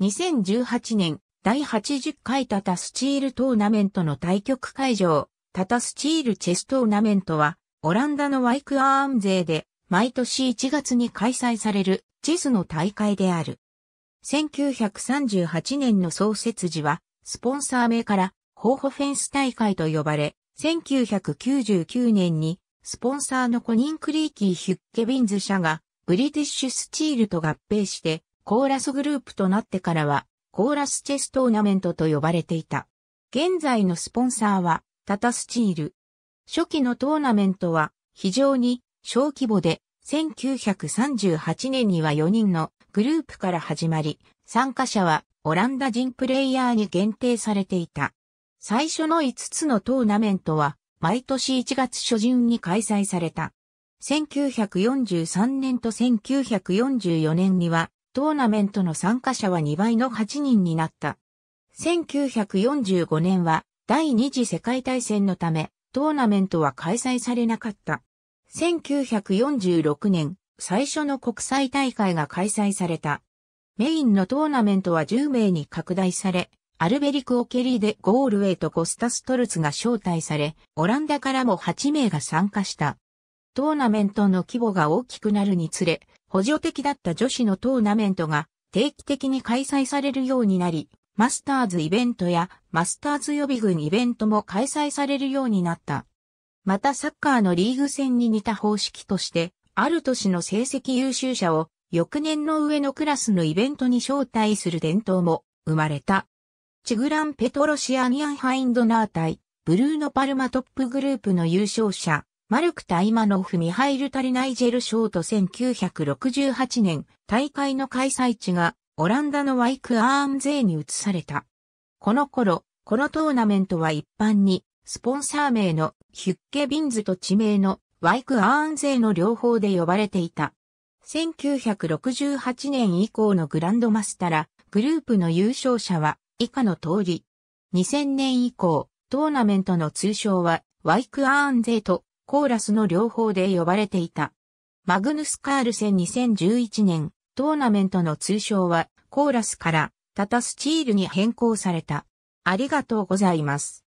2018年、第80回タタスチールトーナメントの対局会場、タタスチールチェストーナメントは、オランダのワイクアーン勢で、毎年1月に開催される、チェスの大会である。1938年の創設時は、スポンサー名から、ホーホフェンス大会と呼ばれ、1999年に、スポンサーのコニンクリーキー・ヒュッケビンズ社が、ブリティッシュスチールと合併して、コーラスグループとなってからは、コーラスチェストーナメントと呼ばれていた。現在のスポンサーは、タタスチール。初期のトーナメントは、非常に小規模で、1938年には4人のグループから始まり、参加者はオランダ人プレイヤーに限定されていた。最初の5つのトーナメントは、毎年1月初旬に開催された。1943年と1944年には、トーナメントの参加者は2倍の8人になった。1945年は第二次世界大戦のため、トーナメントは開催されなかった。1946年、最初の国際大会が開催された。メインのトーナメントは10名に拡大され、アルベリク・オケリーでゴールウェイとコスタス・トルツが招待され、オランダからも8名が参加した。トーナメントの規模が大きくなるにつれ、補助的だった女子のトーナメントが定期的に開催されるようになり、マスターズイベントやマスターズ予備軍イベントも開催されるようになった。またサッカーのリーグ戦に似た方式として、ある年の成績優秀者を翌年の上のクラスのイベントに招待する伝統も生まれた。チグラン・ペトロシアニアン・ハインドナー対ブルーノ・パルマトップグループの優勝者、マルク・タイマノフ・ミハイル・タリナイジェル・ショート1968年、大会の開催地がオランダのワイク・アーンゼーに移された。この頃、このトーナメントは一般に、スポンサー名のヒュッケ・ビンズと地名のワイク・アーンゼーの両方で呼ばれていた。1968年以降のグランドマスタラ、グループの優勝者は以下の通り。2000年以降、トーナメントの通称はワイク・アーンゼーとコーラスの両方で呼ばれていた。マグヌス・カールセン2011年、トーナメントの通称は、コーラスから、タタスチールに変更された。ありがとうございます。